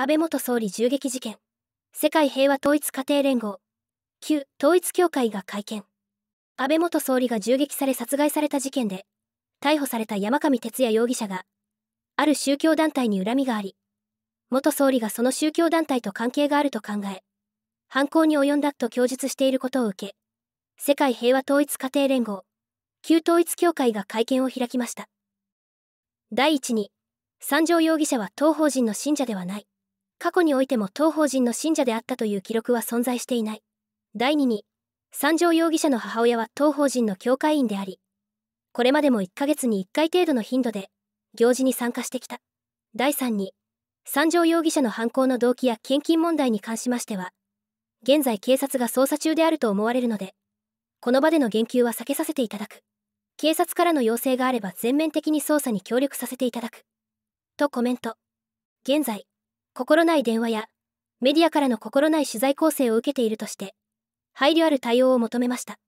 安倍元総理銃撃事件世界平和統一家庭連合旧統一教会が会見安倍元総理が銃撃され殺害された事件で逮捕された山上徹也容疑者がある宗教団体に恨みがあり元総理がその宗教団体と関係があると考え犯行に及んだと供述していることを受け世界平和統一家庭連合旧統一教会が会見を開きました第一に三条容疑者は当法人の信者ではない過去においても当法人の信者であったという記録は存在していない。第2に、三条容疑者の母親は当法人の教会員であり、これまでも1ヶ月に1回程度の頻度で、行事に参加してきた。第3に、三条容疑者の犯行の動機や献金問題に関しましては、現在警察が捜査中であると思われるので、この場での言及は避けさせていただく。警察からの要請があれば全面的に捜査に協力させていただく。とコメント。現在、心ない電話やメディアからの心ない取材構成を受けているとして配慮ある対応を求めました。